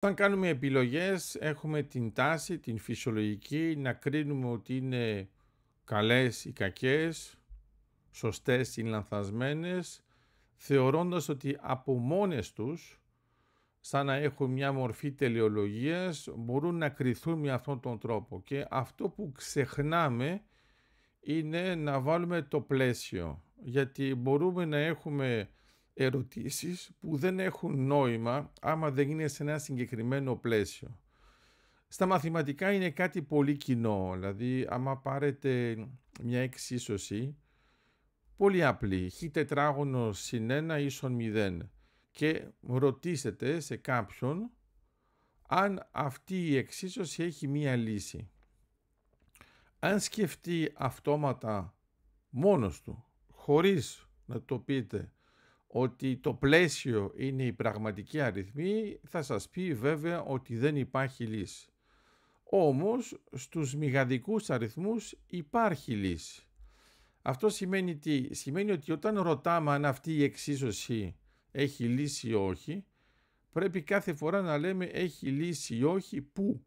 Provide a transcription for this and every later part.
Όταν κάνουμε επιλογές έχουμε την τάση, την φυσιολογική να κρίνουμε ότι είναι καλές ή κακές, σωστές ή λανθασμένες, θεωρώντας ότι από μόνες τους, σαν να έχουν μια μορφή τελειολογίας, μπορούν να κριθούν με αυτόν τον τρόπο. Και αυτό που ξεχνάμε είναι να βάλουμε το πλαίσιο, γιατί μπορούμε να έχουμε ερωτήσεις που δεν έχουν νόημα άμα δεν είναι σε ένα συγκεκριμένο πλαίσιο. Στα μαθηματικά είναι κάτι πολύ κοινό, δηλαδή άμα πάρετε μια εξίσωση, πολύ απλή, χ τετράγωνος συν 1 ίσον 0 και ρωτήσετε σε κάποιον αν αυτή η εξίσωση έχει μία λύση. Αν σκεφτεί αυτόματα μόνος του, χωρίς να το πείτε ότι το πλαίσιο είναι η πραγματική αριθμή θα σας πει βέβαια ότι δεν υπάρχει λύση. Όμως στους μηγαδικούς αριθμούς υπάρχει λύση. Αυτό σημαίνει τι. Σημαίνει ότι όταν ρωτάμε αν αυτή η εξίσωση έχει λύση ή όχι, πρέπει κάθε φορά να λέμε έχει λύση ή όχι πού.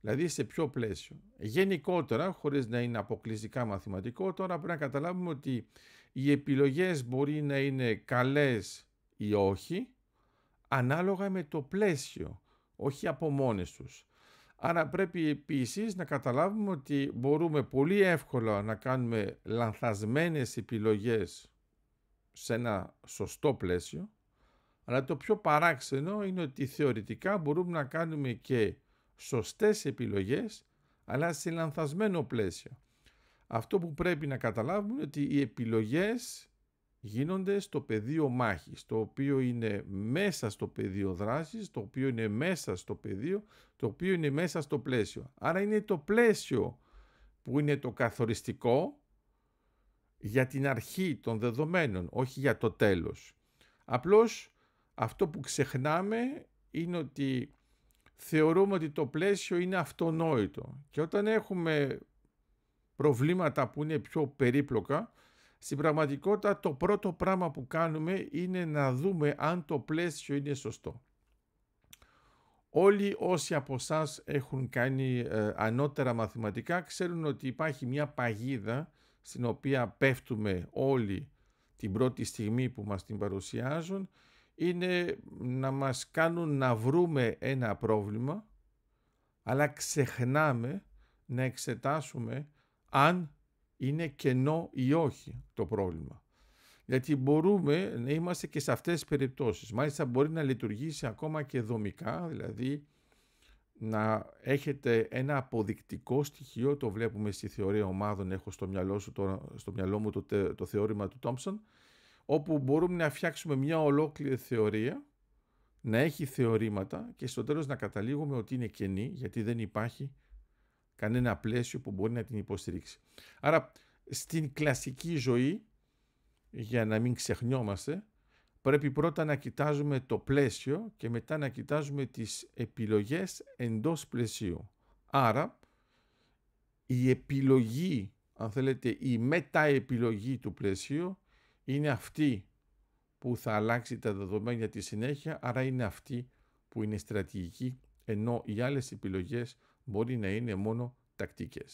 Δηλαδή σε ποιο πλαίσιο. Γενικότερα, χωρίς να είναι αποκλειστικά μαθηματικό, τώρα πρέπει να καταλάβουμε ότι οι επιλογές μπορεί να είναι καλές ή όχι, ανάλογα με το πλαίσιο, όχι από μόνες τους. Άρα πρέπει επίσης να καταλάβουμε ότι μπορούμε πολύ εύκολα να κάνουμε λανθασμένες επιλογές σε ένα σωστό πλαίσιο, αλλά το πιο παράξενο είναι ότι θεωρητικά μπορούμε να κάνουμε και σωστές επιλογές, αλλά σε λανθασμένο πλαίσιο. Αυτό που πρέπει να καταλάβουμε είναι ότι οι επιλογές γίνονται στο πεδίο μάχης, το οποίο είναι μέσα στο πεδίο δράσης, το οποίο είναι μέσα στο πεδίο, το οποίο είναι μέσα στο πλαίσιο. Άρα είναι το πλαίσιο που είναι το καθοριστικό για την αρχή των δεδομένων, όχι για το τέλος. Απλώς αυτό που ξεχνάμε είναι ότι θεωρούμε ότι το πλαίσιο είναι αυτονόητο και όταν έχουμε προβλήματα που είναι πιο περίπλοκα, στην πραγματικότητα το πρώτο πράγμα που κάνουμε είναι να δούμε αν το πλαίσιο είναι σωστό. Όλοι όσοι από εσάς έχουν κάνει ε, ανώτερα μαθηματικά ξέρουν ότι υπάρχει μια παγίδα στην οποία πέφτουμε όλοι την πρώτη στιγμή που μας την παρουσιάζουν είναι να μας κάνουν να βρούμε ένα πρόβλημα αλλά ξεχνάμε να εξετάσουμε αν είναι κενό ή όχι το πρόβλημα. Γιατί μπορούμε να είμαστε και σε αυτές τις περιπτώσεις. Μάλιστα μπορεί να λειτουργήσει ακόμα και δομικά, δηλαδή να έχετε ένα αποδεικτικό στοιχείο, το βλέπουμε στη θεωρία ομάδων, έχω στο μυαλό, στο μυαλό μου το, το θεώρημα του Τόμψον, όπου μπορούμε να φτιάξουμε μια ολόκληρη θεωρία, να έχει θεωρήματα και στο τέλος να καταλήγουμε ότι είναι κενή γιατί δεν υπάρχει κανένα πλαίσιο που μπορεί να την υποστηρίξει. Άρα στην κλασική ζωή, για να μην ξεχνιόμαστε, πρέπει πρώτα να κοιτάζουμε το πλαίσιο και μετά να κοιτάζουμε τις επιλογές εντός πλαισίου. Άρα η επιλογή, αν θέλετε, η μεταεπιλογή του πλαισίου είναι αυτή που θα αλλάξει τα δεδομένα τη συνέχεια, άρα είναι αυτή που είναι στρατηγική, ενώ οι άλλες επιλογές μπορεί να είναι μόνο τακτικές.